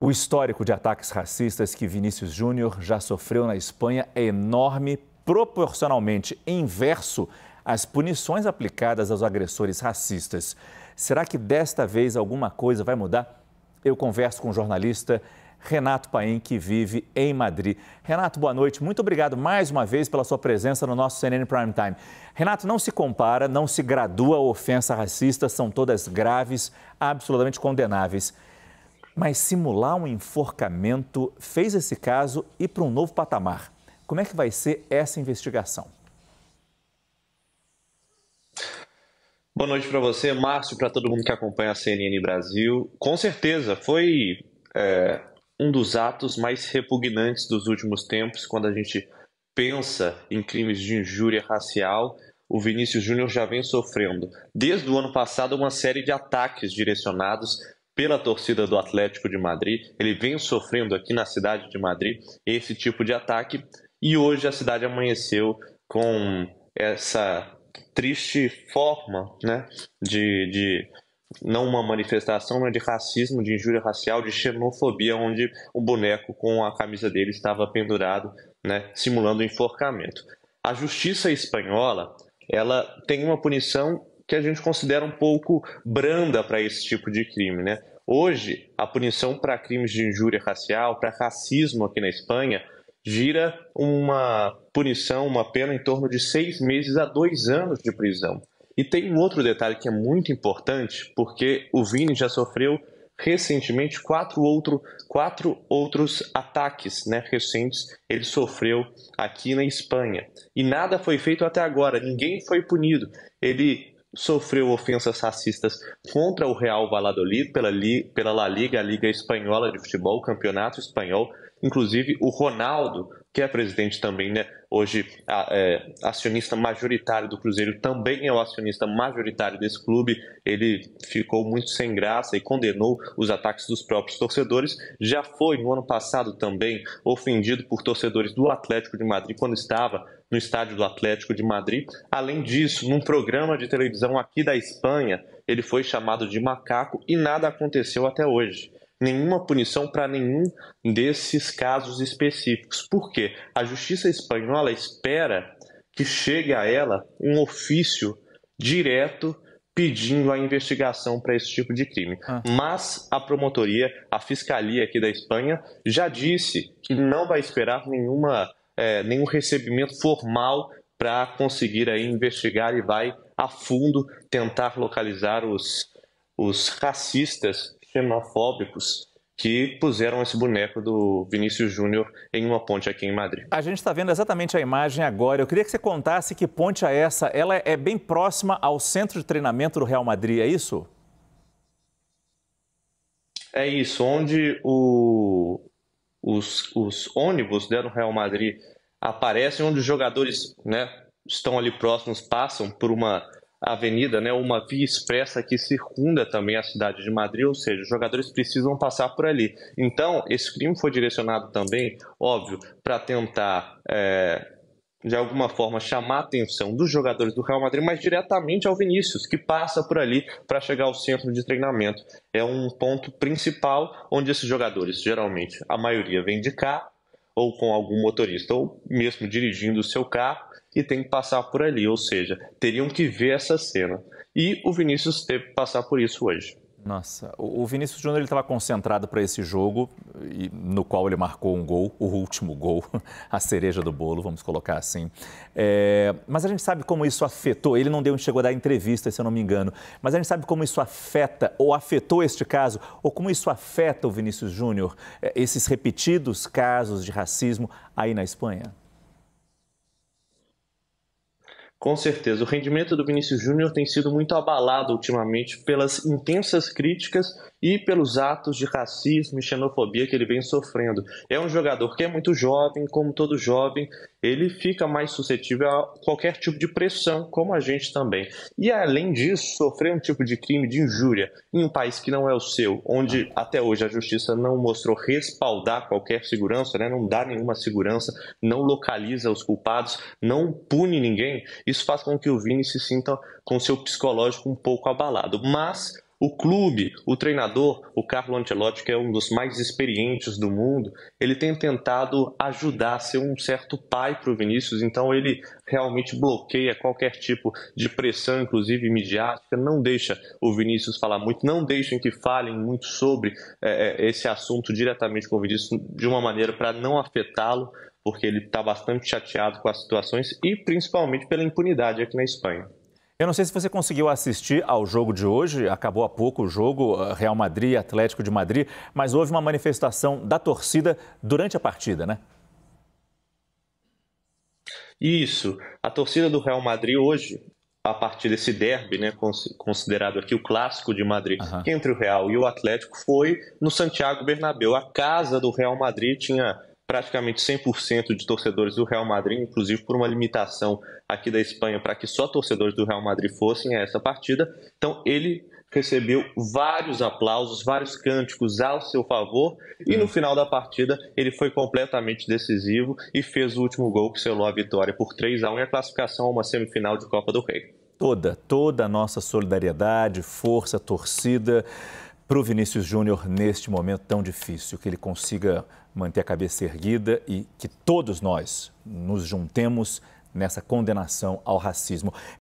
O histórico de ataques racistas que Vinícius Júnior já sofreu na Espanha é enorme, proporcionalmente inverso às punições aplicadas aos agressores racistas. Será que desta vez alguma coisa vai mudar? Eu converso com o jornalista Renato Paim, que vive em Madrid. Renato, boa noite. Muito obrigado mais uma vez pela sua presença no nosso CNN Prime Time. Renato, não se compara, não se gradua a ofensa racista, são todas graves, absolutamente condenáveis. Mas simular um enforcamento fez esse caso ir para um novo patamar. Como é que vai ser essa investigação? Boa noite para você, Márcio, para todo mundo que acompanha a CNN Brasil. Com certeza, foi é, um dos atos mais repugnantes dos últimos tempos, quando a gente pensa em crimes de injúria racial. O Vinícius Júnior já vem sofrendo, desde o ano passado, uma série de ataques direcionados pela torcida do Atlético de Madrid. Ele vem sofrendo aqui na cidade de Madrid esse tipo de ataque e hoje a cidade amanheceu com essa triste forma né, de, de não uma manifestação, mas de racismo, de injúria racial, de xenofobia, onde o boneco com a camisa dele estava pendurado, né, simulando um enforcamento. A justiça espanhola ela tem uma punição que a gente considera um pouco branda para esse tipo de crime, né? Hoje, a punição para crimes de injúria racial, para racismo aqui na Espanha, gira uma punição, uma pena em torno de seis meses a dois anos de prisão. E tem um outro detalhe que é muito importante, porque o Vini já sofreu recentemente quatro, outro, quatro outros ataques né, recentes ele sofreu aqui na Espanha. E nada foi feito até agora, ninguém foi punido. Ele sofreu ofensas racistas contra o Real Valladolid pela, pela La Liga, a Liga Espanhola de Futebol, o Campeonato Espanhol. Inclusive, o Ronaldo, que é presidente também, né, hoje a, é, acionista majoritário do Cruzeiro, também é o acionista majoritário desse clube. Ele ficou muito sem graça e condenou os ataques dos próprios torcedores. Já foi, no ano passado, também ofendido por torcedores do Atlético de Madrid quando estava no estádio do Atlético de Madrid. Além disso, num programa de televisão aqui da Espanha, ele foi chamado de macaco e nada aconteceu até hoje. Nenhuma punição para nenhum desses casos específicos. Por quê? A justiça espanhola espera que chegue a ela um ofício direto pedindo a investigação para esse tipo de crime. Ah. Mas a promotoria, a fiscalia aqui da Espanha, já disse que não vai esperar nenhuma é, nenhum recebimento formal para conseguir aí investigar e vai a fundo tentar localizar os, os racistas xenofóbicos que puseram esse boneco do Vinícius Júnior em uma ponte aqui em Madrid. A gente está vendo exatamente a imagem agora. Eu queria que você contasse que ponte é essa. Ela é bem próxima ao centro de treinamento do Real Madrid, é isso? É isso, onde o os, os ônibus né, do Real Madrid aparecem onde os jogadores né, estão ali próximos, passam por uma avenida, né, uma via expressa que circunda também a cidade de Madrid, ou seja, os jogadores precisam passar por ali. Então, esse crime foi direcionado também, óbvio, para tentar é, de alguma forma, chamar a atenção dos jogadores do Real Madrid, mas diretamente ao Vinícius, que passa por ali para chegar ao centro de treinamento. É um ponto principal onde esses jogadores, geralmente, a maioria vem de cá ou com algum motorista, ou mesmo dirigindo o seu carro e tem que passar por ali, ou seja, teriam que ver essa cena. E o Vinícius teve que passar por isso hoje. Nossa, o Vinícius Júnior estava concentrado para esse jogo, no qual ele marcou um gol, o último gol, a cereja do bolo, vamos colocar assim. É, mas a gente sabe como isso afetou, ele não deu, chegou a dar entrevista, se eu não me engano, mas a gente sabe como isso afeta, ou afetou este caso, ou como isso afeta o Vinícius Júnior, é, esses repetidos casos de racismo aí na Espanha? Com certeza. O rendimento do Vinícius Júnior tem sido muito abalado ultimamente pelas intensas críticas e pelos atos de racismo e xenofobia que ele vem sofrendo. É um jogador que é muito jovem, como todo jovem, ele fica mais suscetível a qualquer tipo de pressão, como a gente também. E além disso, sofrer um tipo de crime de injúria em um país que não é o seu, onde até hoje a justiça não mostrou respaldar qualquer segurança, né? não dá nenhuma segurança, não localiza os culpados, não pune ninguém, isso faz com que o Vini se sinta com seu psicológico um pouco abalado. Mas o clube, o treinador, o Carlo Ancelotti, que é um dos mais experientes do mundo, ele tem tentado ajudar, ser um certo pai para o Vinícius, então ele realmente bloqueia qualquer tipo de pressão, inclusive midiática, não deixa o Vinícius falar muito, não deixem que falem muito sobre é, é, esse assunto diretamente com o Vinícius, de uma maneira para não afetá-lo, porque ele está bastante chateado com as situações e principalmente pela impunidade aqui na Espanha. Eu não sei se você conseguiu assistir ao jogo de hoje, acabou há pouco o jogo eh, Real Madrid Atlético de Madrid, mas houve uma manifestação da torcida durante a partida, né? Isso. A torcida do Real Madrid hoje, a partir desse derby, né, considerado aqui o clássico de Madrid, uhum. entre o Real e o Atlético, foi no Santiago Bernabéu. A casa do Real Madrid tinha praticamente 100% de torcedores do Real Madrid, inclusive por uma limitação aqui da Espanha para que só torcedores do Real Madrid fossem a essa partida. Então ele recebeu vários aplausos, vários cânticos ao seu favor e no hum. final da partida ele foi completamente decisivo e fez o último gol que selou a vitória por 3 a 1 e a classificação a uma semifinal de Copa do Rei. Toda, toda a nossa solidariedade, força, torcida para o Vinícius Júnior neste momento tão difícil, que ele consiga manter a cabeça erguida e que todos nós nos juntemos nessa condenação ao racismo.